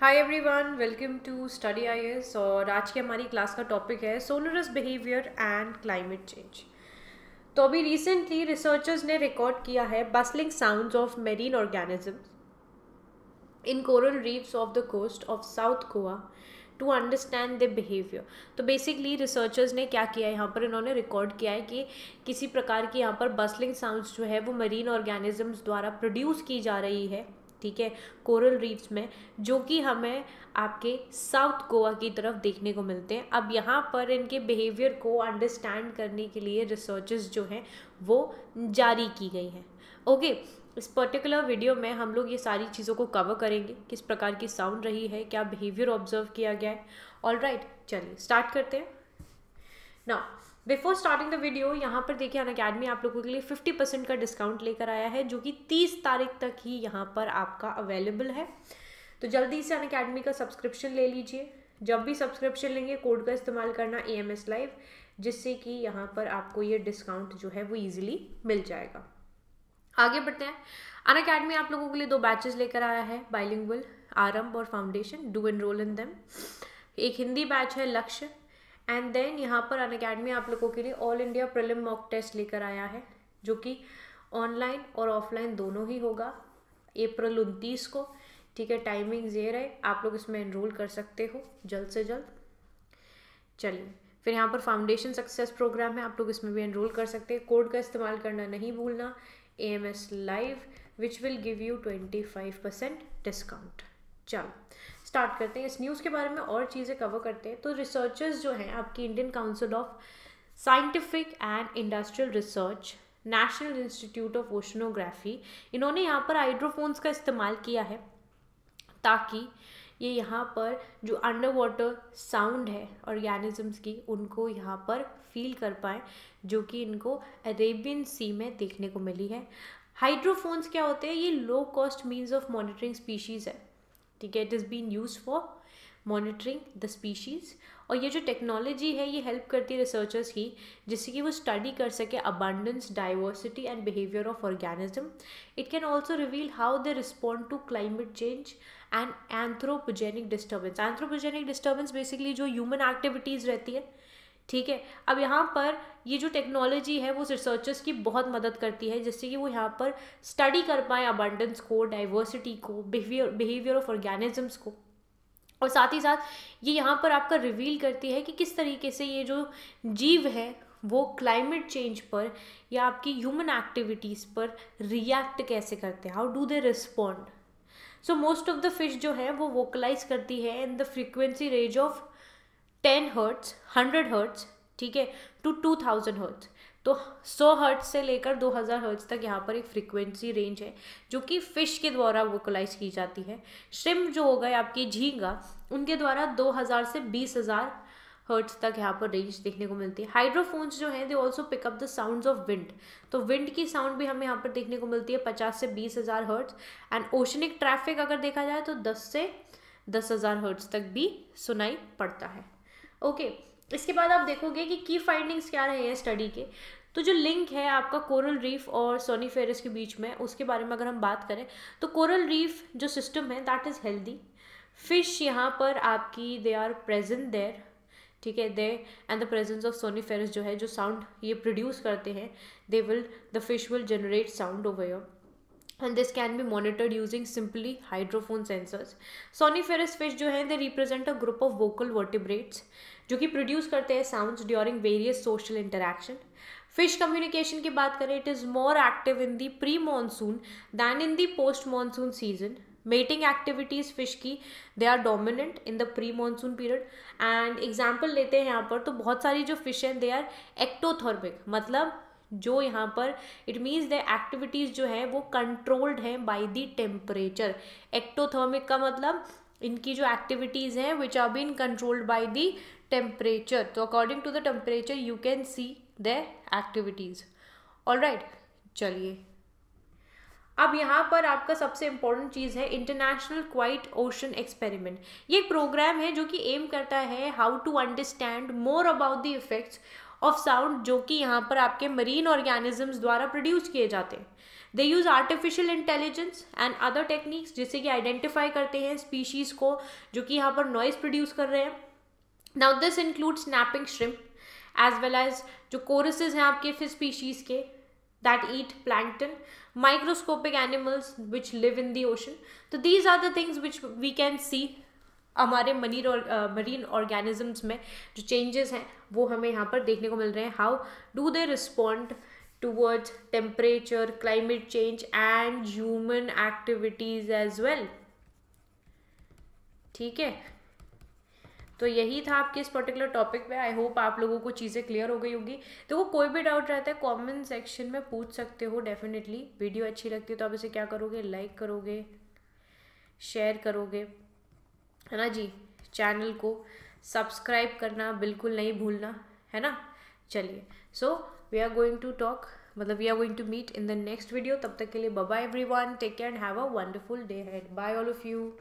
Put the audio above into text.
High everyone welcome to study I और आज की हमारी क्लास का टॉपिक है solars behaviour and climate change तो अभी रिसेंटली रिसर्चर्स ने रिकॉर्ड किया है bustling sound of marine organism in coral reefs of the coast of south Goa to understand the behaviour तो बेसिकली रिसर्चर्स ने क्या किया है यहाँ पर इन्होंने रिकॉर्ड किया है कि किसी प्रकार की यहाँ पर बसलिंग साउंड जो है वो मरीन ऑर्गेनिजम्स द्वारा प्रोड्यूस की जा रही है ठीक है कोरल रीफ्स में जो कि हमें आपके साउथ गोवा की तरफ देखने को मिलते हैं अब यहाँ पर इनके बिहेवियर को अंडरस्टैंड करने के लिए रिसर्चेस जो हैं वो जारी की गई हैं ओके इस पर्टिकुलर वीडियो में हम लोग ये सारी चीज़ों को कवर करेंगे किस प्रकार की साउंड रही है क्या बिहेवियर ऑब्जर्व किया गया है ऑल राइट चलिए स्टार्ट करते हैं ना बिफोर स्टार्टिंग द वीडियो यहाँ पर देखिए अन अकेडमी आप लोगों के लिए 50 परसेंट का डिस्काउंट लेकर आया है जो कि 30 तारीख तक ही यहाँ पर आपका अवेलेबल है तो जल्दी से अन अकेडमी का सब्सक्रिप्शन ले लीजिए जब भी सब्सक्रिप्शन लेंगे कोड का इस्तेमाल करना ए एम एस लाइव जिससे कि यहाँ पर आपको ये डिस्काउंट जो है वो ईजिली मिल जाएगा आगे बढ़ते हैं अन अकेडमी आप लोगों के लिए दो बैचेस लेकर आया है बाइलिंगुअल आरम्भ और foundation do enrol in them एक हिंदी बैच है लक्ष्य एंड देन यहाँ पर अन अकेडमी आप लोगों के लिए all India prelim mock test लेकर आया है जो कि ऑनलाइन और ऑफलाइन दोनों ही होगा अप्रैल उनतीस को ठीक है टाइमिंग्स ये रहे आप लोग इसमें इनरोल कर सकते हो जल्द से जल्द चलिए फिर यहाँ पर फाउंडेशन सक्सेस प्रोग्राम है आप लोग इसमें भी इनरोल कर सकते हैं कोड का इस्तेमाल करना नहीं भूलना A M S live which will give you twenty five percent discount चलो स्टार्ट करते हैं इस न्यूज़ के बारे में और चीज़ें कवर करते हैं तो रिसर्चर्स जो हैं आपकी Indian council of scientific and industrial research national institute of oceanography इन्होंने यहाँ पर हाइड्रोफोन्स का इस्तेमाल किया है ताकि ये यहाँ पर जो अंडर वाटर साउंड है ऑर्गेनिजम्स की उनको यहाँ पर फील कर पाए जो कि इनको अरेबियन सी में देखने को मिली है हाइड्रोफोन्स क्या होते हैं ये low cost means of monitoring species है ठीक है it is been use for monitoring the species और ये जो टेक्नोलॉजी है ये हेल्प करती है रिसर्चर्स की जिससे कि वो स्टडी कर सके abundance diversity and behaviour of organism it can also reveal how they respond to climate change and anthropogenic disturbance anthropogenic disturbance basically जो ह्यूमन एक्टिविटीज़ रहती है ठीक है अब यहाँ पर ये जो टेक्नोलॉजी है वो रिसर्चर्स की बहुत मदद करती है जिससे कि वो यहाँ पर स्टडी कर पाए अबंडेंस को डाइवर्सिटी को बिहेवियर बिहेवियर ऑफ ऑर्गेनिजम्स को और साथ ही साथ ये यहाँ पर आपका रिवील करती है कि किस तरीके से ये जो जीव है वो क्लाइमेट चेंज पर या आपकी ह्यूमन एक्टिविटीज़ पर रिएक्ट कैसे करते हैं how do they respond so most of the fish जो है वो वोकलाइज करती है in the frequency range of ten hertz hundred hertz ठीक है टू टू थाउजेंड हर्ट्स तो सौ हर्ट्स से लेकर दो हज़ार हर्ट्स तक यहाँ पर एक फ्रीक्वेंसी रेंज है जो कि फ़िश के द्वारा वोकलाइज की जाती है श्रिम जो हो गए आपकी झींगा उनके द्वारा दो हज़ार से बीस हज़ार हर्ट्स तक यहाँ पर रेंज देखने को मिलती है हाइड्रोफोन्स जो हैं they also pick up the sound of wind तो विंड की साउंड भी हमें यहाँ पर देखने को मिलती है पचास से बीस हज़ार हर्ट्स एंड ओशनिक ट्रैफिक अगर देखा जाए तो दस से दस हज़ार हर्ट्स तक भी सुनाई पड़ता है ओके इसके बाद आप देखोगे कि की फाइंडिंग्स क्या रहे हैं स्टडी के तो जो लिंक है आपका कोरल रीफ और सोनी फेरिस के बीच में उसके बारे में अगर हम बात करें तो कोरल रीफ जो सिस्टम है दैट इज़ हेल्दी फिश यहाँ पर आपकी दे आर प्रेजेंट देयर ठीक है they and the presence of soniferous जो है जो साउंड ये प्रोड्यूस करते हैं they will the fish will generate sound over your and this can be monitored using simply hydrophone sensors. Soniferous fish जो हैं they represent a group of vocal vertebrates जो कि produce करते हैं sounds during various social interaction. fish communication की बात करें it is more active in the pre monsoon than in the post monsoon season mating activities fish की they are dominant in the pre monsoon period and example लेते हैं यहाँ पर तो बहुत सारी जो fish हैं they are ectothermic मतलब जो यहाँ पर इट मीन्स द एक्टिविटीज़ जो है वो कंट्रोल्ड हैं बाय द टेम्परेचर एक्टोथर्मिक का मतलब इनकी जो एक्टिविटीज़ हैं which are been controlled by the temperature तो according to the temperature you can see the activities all right चलिए अब यहाँ पर आपका सबसे इम्पोर्टेंट चीज़ है इंटरनेशनल क्वाइट ओशन एक्सपेरिमेंट ये एक प्रोग्राम है जो कि एम करता है how to understand more about the effects of sound जो कि यहाँ पर आपके मरीन ऑर्गेनिजम्स द्वारा प्रोड्यूस किए जाते हैं they use artificial intelligence and other techniques जिससे कि आइडेंटिफाई करते हैं स्पीशीज़ को जो कि यहाँ पर नॉइज़ प्रोड्यूस कर रहे हैं now this include snapping shrimp as well as जो कोरसेज हैं आपके फिर स्पीशीज़ के that eat plankton microscopic animals which live in the ocean तो these are the things which we can see हमारे मनी और मरीन ऑर्गेनिजम्स में जो चेंजेस हैं वो हमें यहाँ पर देखने को मिल रहे हैं how do they respond towards temperature climate change and human activities as well ठीक है तो यही था आपके इस पर्टिकुलर टॉपिक में आई होप आप लोगों को चीज़ें क्लियर हो गई होगी देखो तो कोई भी डाउट रहता है कमेंट सेक्शन में पूछ सकते हो डेफिनेटली वीडियो अच्छी लगती है तो आप इसे क्या करोगे लाइक करोगे शेयर करोगे है ना जी चैनल को सब्सक्राइब करना बिल्कुल नहीं भूलना है ना चलिए so we are going to talk मतलब we are going to meet in the next video तब तक के लिए bye everyone take care and have a wonderful day head bye all of you